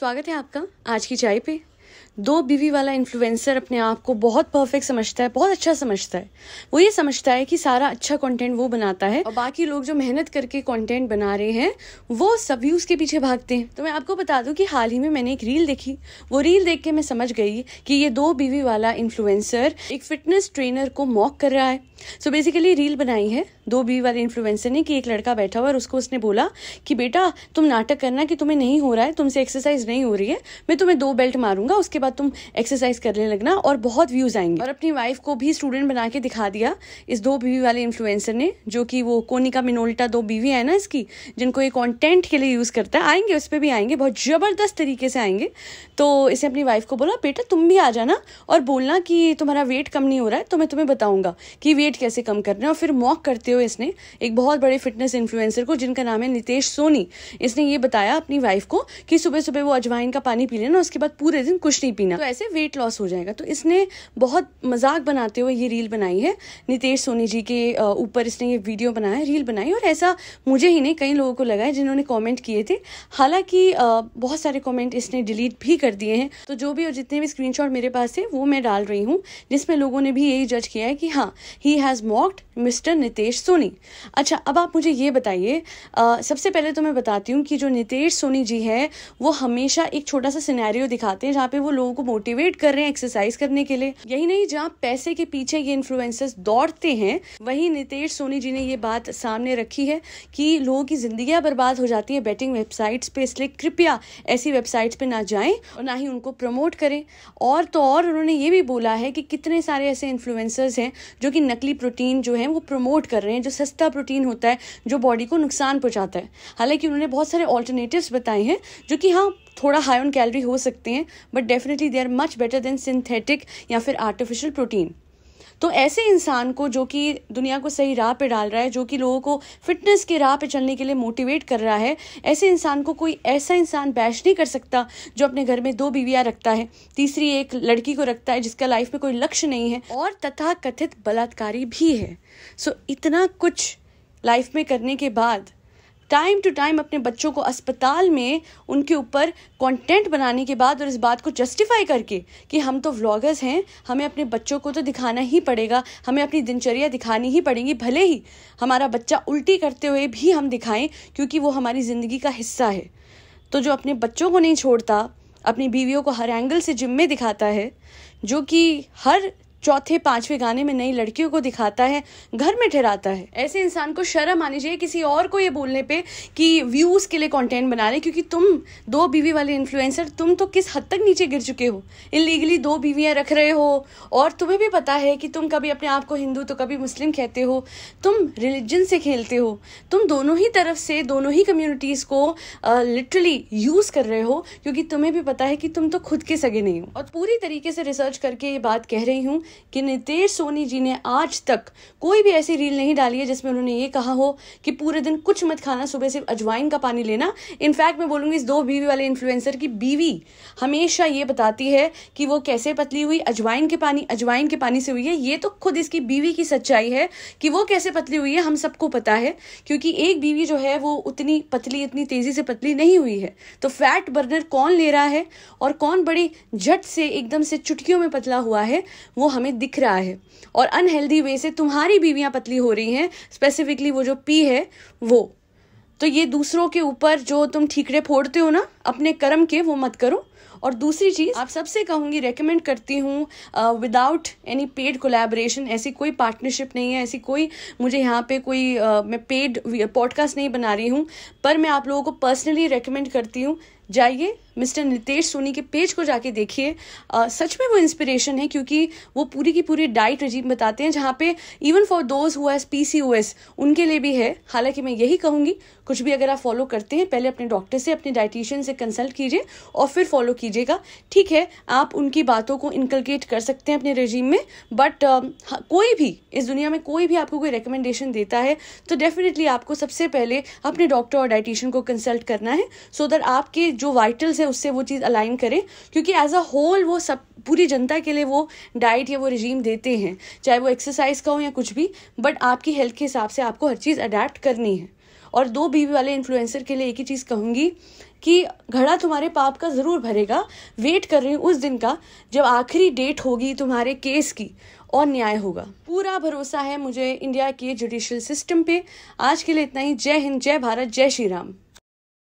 स्वागत है आपका आज की चाय पे दो बीवी वाला इन्फ्लुएंसर अपने आप को बहुत परफेक्ट समझता है बहुत अच्छा समझता है वो ये समझता है कि सारा अच्छा कंटेंट वो बनाता है और बाकी लोग जो मेहनत करके कंटेंट बना रहे हैं वो सभी उसके पीछे भागते हैं तो मैं आपको बता दूं कि हाल ही में मैंने एक रील देखी वो रील देख के मैं समझ गई कि ये दो बीवी वाला इन्फ्लुएंसर एक फिटनेस ट्रेनर को मॉक कर रहा है सो so बेसिकली रील बनाई है दो बी वाले इन्फ्लुएंसर ने कि एक लड़का बैठा हुआ और उसको उसने बोला कि बेटा तुम नाटक करना कि तुम्हें नहीं हो रहा है तुमसे एक्सरसाइज नहीं हो रही है मैं तुम्हें दो बेल्ट मारूंगा उसके बाद तुम एक्सरसाइज करने लगना और बहुत व्यूज आएंगे और अपनी वाइफ को भी स्टूडेंट बना के दिखा दिया इस दो बीवी वाले इन्फ्लुएंसर ने जो कि वो कोनिका मिनोल्टा दो बीवी है ना इसकी जिनको ये कॉन्टेंट के लिए यूज़ करता है आएंगे उस पर भी आएंगे बहुत ज़बरदस्त तरीके से आएंगे तो इसे अपनी वाइफ को बोला बेटा तुम भी आ जाना और बोलना कि तुम्हारा वेट कम नहीं हो रहा है तो मैं तुम्हें बताऊंगा कि वेट वेट कैसे कम करना है और फिर मॉक करते हुए इसने एक बहुत बड़े फिटनेस इन्फ्लुएंसर को जिनका नाम है नितेश सोनी इसने ये बताया अपनी वाइफ को कि सुबह सुबह वो अजवाइन का पानी पी लेना उसके बाद पूरे दिन कुछ नहीं पीना तो ऐसे वेट लॉस हो जाएगा तो इसने बहुत मजाक बनाते हुए ये रील बनाई है नितेश सोनी जी के ऊपर इसने ये वीडियो बनाया रील बनाई और ऐसा मुझे ही नहीं कई लोगों को लगा है जिन्होंने कॉमेंट किए थे हालांकि बहुत सारे कॉमेंट इसने डिलीट भी कर दिए हैं तो जो भी और जितने भी स्क्रीन मेरे पास है वो मैं डाल रही हूँ जिसमें लोगों ने भी यही जज किया है कि हाँ he has mocked mister Nitesh Soni अच्छा अब आप मुझे ये बताइए सबसे पहले तो मैं बताती हूँ कि जो नितेश सोनी जी हैं वो हमेशा एक छोटा सा सिनेरियो दिखाते हैं जहाँ पे वो लोगों को मोटिवेट कर रहे हैं एक्सरसाइज करने के लिए यही नहीं जहाँ पैसे के पीछे ये इन्फ्लुएंसर्स दौड़ते हैं वही नितेश सोनी जी ने ये बात सामने रखी है कि लोगों की जिंदगी बर्बाद हो जाती है बैटिंग वेबसाइट्स पे इसलिए कृपया ऐसी वेबसाइट्स पे ना जाएं और ना ही उनको प्रमोट करें और तो और उन्होंने ये भी बोला है कि कितने सारे ऐसे इन्फ्लुएंसर्स हैं जो कि नकली बेसिकली प्रोटीन जो है वो प्रमोट कर रहे हैं जो सस्ता प्रोटीन होता है जो बॉडी को नुकसान पहुंचाता है हालांकि उन्होंने बहुत सारे ऑल्टरनेटिव्स बताए हैं जो कि हाँ थोड़ा हाई ऑन कैलोरी हो सकते हैं but definitely they are much better than synthetic या फिर आर्टिफिशियल प्रोटीन तो ऐसे इंसान को जो कि दुनिया को सही राह पे डाल रहा है जो कि लोगों को फिटनेस के राह पे चलने के लिए मोटिवेट कर रहा है ऐसे इंसान को कोई ऐसा इंसान बैश नहीं कर सकता जो अपने घर में दो बीवियाँ रखता है तीसरी एक लड़की को रखता है जिसका लाइफ में कोई लक्ष्य नहीं है और तथा कथित बलात्कारी भी है सो इतना कुछ लाइफ में करने के बाद टाइम टू टाइम अपने बच्चों को अस्पताल में उनके ऊपर कंटेंट बनाने के बाद और इस बात को जस्टिफाई करके कि हम तो व्लॉगर्स हैं हमें अपने बच्चों को तो दिखाना ही पड़ेगा हमें अपनी दिनचर्या दिखानी ही पड़ेगी भले ही हमारा बच्चा उल्टी करते हुए भी हम दिखाएं क्योंकि वो हमारी ज़िंदगी का हिस्सा है तो जो अपने बच्चों को नहीं छोड़ता अपनी बीवियों को हर एंगल से जिम में दिखाता है जो कि हर चौथे पांचवें गाने में नई लड़कियों को दिखाता है घर में ठहराता है ऐसे इंसान को शर्म आनी चाहिए किसी और को ये बोलने पे कि व्यूज़ के लिए कंटेंट बना रहे क्योंकि तुम दो बीवी वाले इन्फ्लुएंसर तुम तो किस हद तक नीचे गिर चुके हो इलीगली दो बीवियाँ रख रहे हो और तुम्हें भी पता है कि तुम कभी अपने आप को हिंदू तो कभी मुस्लिम कहते हो तुम रिलीजन से खेलते हो तुम दोनों ही तरफ से दोनों ही कम्युनिटीज़ को लिटरली uh, यूज़ कर रहे हो क्योंकि तुम्हें भी पता है कि तुम तो खुद के सगे नहीं हो और पूरी तरीके से रिसर्च करके ये बात कह रही हूँ कि नितेश सोनी जी ने आज तक कोई भी ऐसी रील नहीं डाली है जिसमें उन्होंने ये कहा हो कि पूरे दिन कुछ मत खाना सुबह सिर्फ अजवाइन का पानी लेना इनफैक्ट मैं बोलूंगी इस दो बीवी वाले इन्फ्लुएंसर की बीवी हमेशा ये बताती है कि वो कैसे पतली हुई अजवाइन के पानी अजवाइन के पानी से हुई है ये तो खुद इसकी बीवी की सच्चाई है कि वो कैसे पतली हुई है हम सबको पता है क्योंकि एक बीवी जो है वो उतनी पतली इतनी तेज़ी से पतली नहीं हुई है तो फैट बर्नर कौन ले रहा है और कौन बड़ी झट से एकदम से चुटकियों में पतला हुआ है वो हम हमें दिख रहा है और अनहेल्दी वे से तुम्हारी बीवियाँ पतली हो रही हैं स्पेसिफिकली वो जो पी है वो तो ये दूसरों के ऊपर जो तुम ठीकरे फोड़ते हो ना अपने कर्म के वो मत करो और दूसरी चीज़ आप सबसे कहूँगी रेकमेंड करती हूँ विदाउट एनी पेड कोलैबोरेशन ऐसी कोई पार्टनरशिप नहीं है ऐसी कोई मुझे यहाँ पे कोई uh, मैं पेड पॉडकास्ट नहीं बना रही हूँ पर मैं आप लोगों को पर्सनली रेकमेंड करती हूँ जाइए मिस्टर नितेश सोनी के पेज को जाके देखिए सच में वो इंस्पिरेशन है क्योंकि वो पूरी की पूरी डाइट रजीम बताते हैं जहाँ पे इवन फॉर दोज हुआ एस पी सी उनके लिए भी है हालांकि मैं यही कहूँगी कुछ भी अगर आप फॉलो करते हैं पहले अपने डॉक्टर से अपने डाइटिशियन से कंसल्ट कीजिए और फिर फॉलो कीजिएगा ठीक है आप उनकी बातों को इनकलकेट कर सकते हैं अपने रजीम में बट uh, कोई भी इस दुनिया में कोई भी आपको कोई रिकमेंडेशन देता है तो डेफिनेटली आपको सबसे पहले अपने डॉक्टर और डाइटिशियन को कंसल्ट करना है सो so दैट आपके जो वाइटल्स है उससे वो चीज़ अलाइन करें क्योंकि एज अ होल वो सब पूरी जनता के लिए वो डाइट या वो रिजीम देते हैं चाहे वो एक्सरसाइज का हो या कुछ भी बट आपकी हेल्थ के हिसाब से आपको हर चीज़ अडेप्ट करनी है और दो बीवी वाले इन्फ्लुएंसर के लिए एक ही चीज़ कहूँगी कि घड़ा तुम्हारे पाप का ज़रूर भरेगा वेट कर रही हूँ उस दिन का जब आखिरी डेट होगी तुम्हारे केस की और न्याय होगा पूरा भरोसा है मुझे इंडिया के जुडिशल सिस्टम पे आज के लिए इतना ही जय हिंद जय भारत जय श्री राम